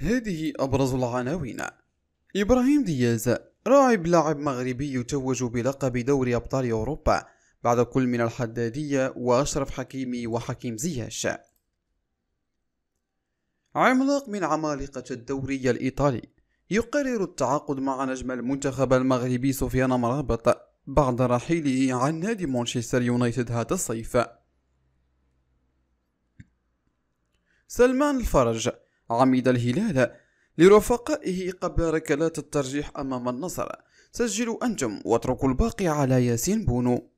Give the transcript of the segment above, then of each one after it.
هذه أبرز العناوين إبراهيم دياز راعب لاعب مغربي يتوج بلقب دوري أبطال أوروبا بعد كل من الحدادية وأشرف حكيمي وحكيم زياش عملاق من عمالقة الدوري الإيطالي يقرر التعاقد مع نجم المنتخب المغربي سفيان مرابط بعد رحيله عن نادي مانشستر يونايتد هذا الصيف سلمان الفرج عمد الهلال لرفقائه قبل ركلات الترجيح أمام النصر سجلوا أنتم واتركوا الباقي على ياسين بونو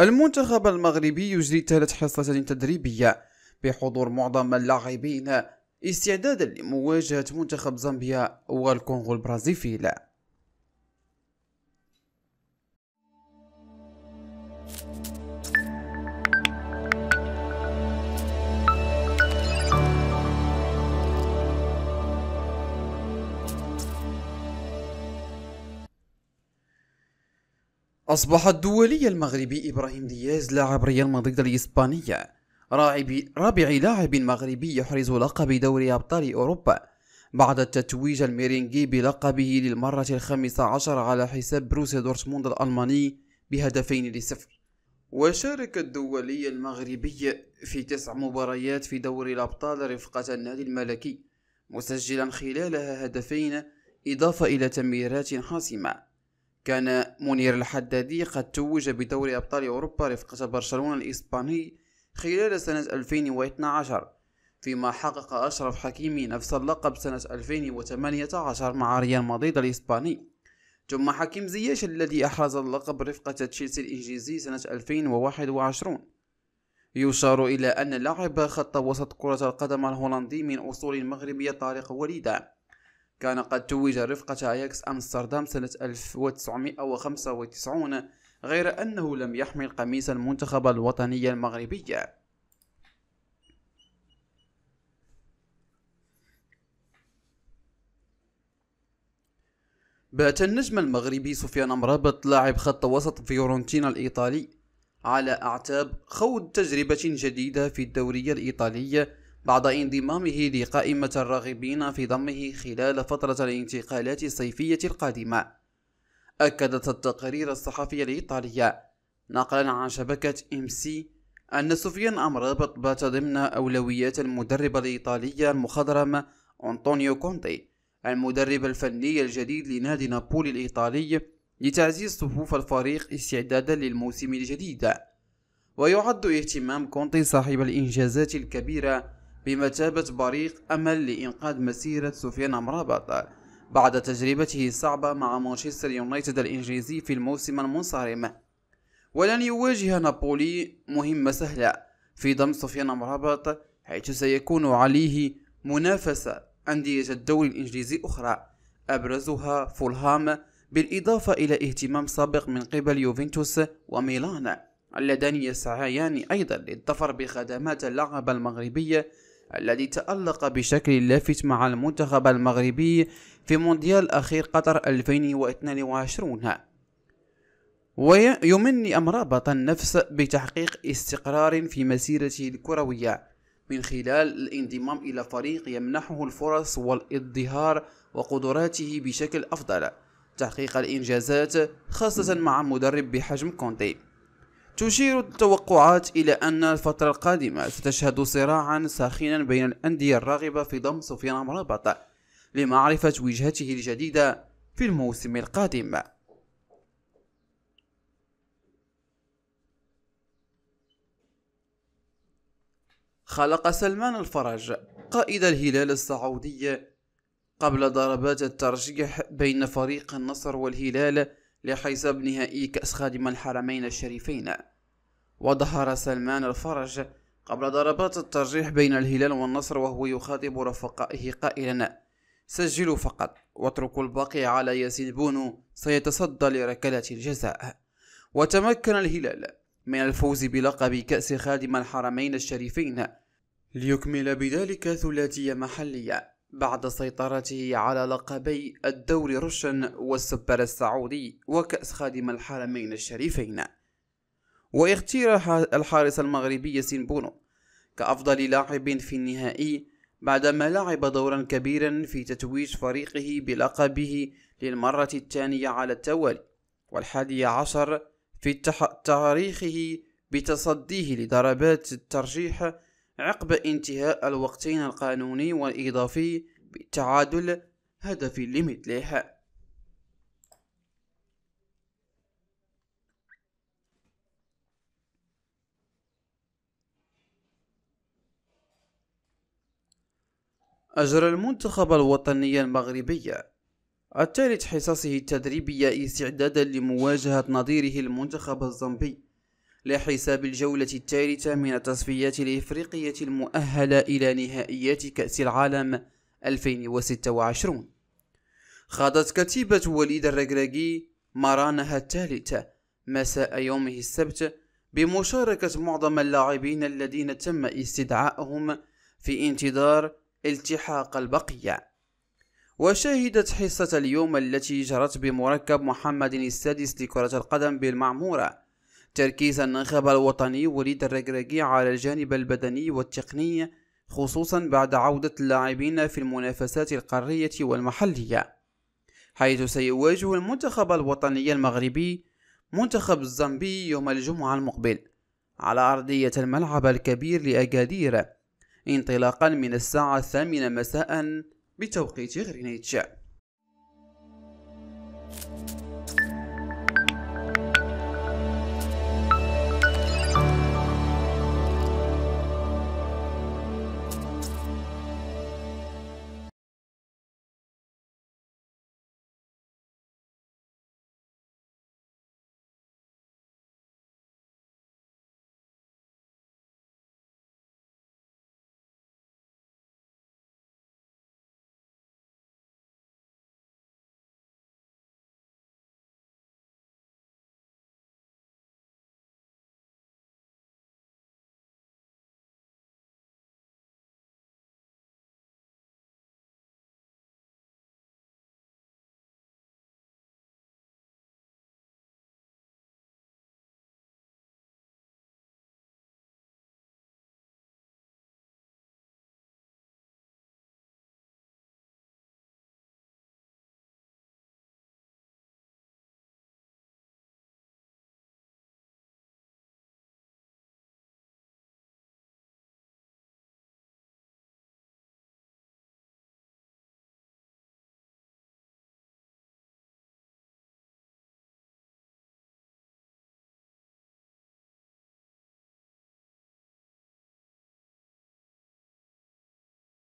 المنتخب المغربي يجري ثلاث حصة تدريبية بحضور معظم اللاعبين استعدادا لمواجهة منتخب زامبيا والكونغو البرازيفيل أصبح الدولي المغربي إبراهيم دياز لاعب ريال مدريد الإسبانية رابع لاعب مغربي يحرز لقب دوري أبطال أوروبا بعد التتويج الميرينجي بلقبه للمرة الخامسة عشر على حساب بروسيا دورتموند الألماني بهدفين لصفر وشارك الدولي المغربي في تسع مباريات في دوري الأبطال رفقة النادي الملكي مسجلا خلالها هدفين إضافة إلى تمريرات حاسمة كان منير الحدادي قد توج بدوري أبطال أوروبا رفقة برشلونة الإسباني خلال سنة 2012 فيما حقق أشرف حكيمي نفس اللقب سنة 2018 مع ريال مدريد الإسباني ثم حكيم زياش الذي أحرز اللقب رفقة تشيلسي الإنجليزي سنة 2021 يشار إلى أن لاعب خط وسط كرة القدم الهولندي من أصول مغربية طارق وليدة كان قد توج رفقة أياكس أمستردام سنة 1995 غير أنه لم يحمل قميص المنتخب الوطني المغربي بات النجم المغربي سفيان مرابط لاعب خط وسط فيورنتينا الإيطالي على أعتاب خوض تجربة جديدة في الدورية الإيطالية بعد انضمامه لقائمة الراغبين في ضمه خلال فترة الانتقالات الصيفية القادمة أكدت التقارير الصحفية الإيطالية نقلا عن شبكة إم سي أن سفيان أمرابط بات ضمن أولويات المدرب الإيطالي المخضرم أنطونيو كونتي المدرب الفني الجديد لنادي نابولي الإيطالي لتعزيز صفوف الفريق استعدادا للموسم الجديد ويعد اهتمام كونتي صاحب الإنجازات الكبيرة بمثابة بريق أمل لإنقاذ مسيرة سفيان عمرابط بعد تجربته الصعبة مع مانشستر يونايتد الإنجليزي في الموسم المنصرم ولن يواجه نابولي مهمة سهلة في ضم سفيان عمرابط حيث سيكون عليه منافسة أندية الدوري الإنجليزي أخرى أبرزها فولهام بالإضافة إلى اهتمام سابق من قبل يوفنتوس وميلان اللذان يسعيان أيضا للظفر بخدمات اللعبة المغربية الذي تألق بشكل لافت مع المنتخب المغربي في مونديال أخير قطر 2022 ويمني أمرابط النفس بتحقيق استقرار في مسيرته الكروية من خلال الانضمام إلى فريق يمنحه الفرص والازدهار وقدراته بشكل أفضل تحقيق الإنجازات خاصة مع مدرب بحجم كونتي تشير التوقعات إلى أن الفترة القادمة ستشهد صراعا ساخنا بين الأندية الراغبة في ضم سفيان مرابط لمعرفة وجهته الجديدة في الموسم القادم خلق سلمان الفرج قائد الهلال السعودي قبل ضربات الترجيح بين فريق النصر والهلال لحساب نهائي كأس خادم الحرمين الشريفين وظهر سلمان الفرج قبل ضربات الترجيح بين الهلال والنصر وهو يخاطب رفقائه قائلا سجلوا فقط واتركوا الباقي على ياسين بونو سيتصدى لركلة الجزاء وتمكن الهلال من الفوز بلقب كأس خادم الحرمين الشريفين ليكمل بذلك ثلاثية محلية بعد سيطرته على لقبي الدوري رشن والسوبر السعودي وكأس خادم الحرمين الشريفين واختير الحارس المغربي سينبونو كأفضل لاعب في النهائي بعدما لعب دورا كبيرا في تتويج فريقه بلقبه للمرة الثانية على التوالي والحادي عشر في تاريخه بتصديه لضربات الترجيح عقب انتهاء الوقتين القانوني والإضافي بالتعادل هدف لمثله أجرى المنتخب الوطني المغربي الثالث حصصه التدريبية استعدادا لمواجهة نظيره المنتخب الزامبي لحساب الجولة الثالثة من التصفيات الإفريقية المؤهلة إلى نهائيات كأس العالم 2026 خاضت كتيبة وليد الرقراقي مرانها الثالثة مساء يومه السبت بمشاركة معظم اللاعبين الذين تم استدعائهم في انتظار التحاق البقية وشهدت حصة اليوم التي جرت بمركب محمد السادس لكرة القدم بالمعمورة تركيز الناخب الوطني وليد الرجراجي على الجانب البدني والتقني خصوصا بعد عودة اللاعبين في المنافسات القارية والمحلية حيث سيواجه المنتخب الوطني المغربي منتخب الزامبي يوم الجمعة المقبل على أرضية الملعب الكبير لأكادير انطلاقا من الساعة الثامنة مساء بتوقيت غرينتش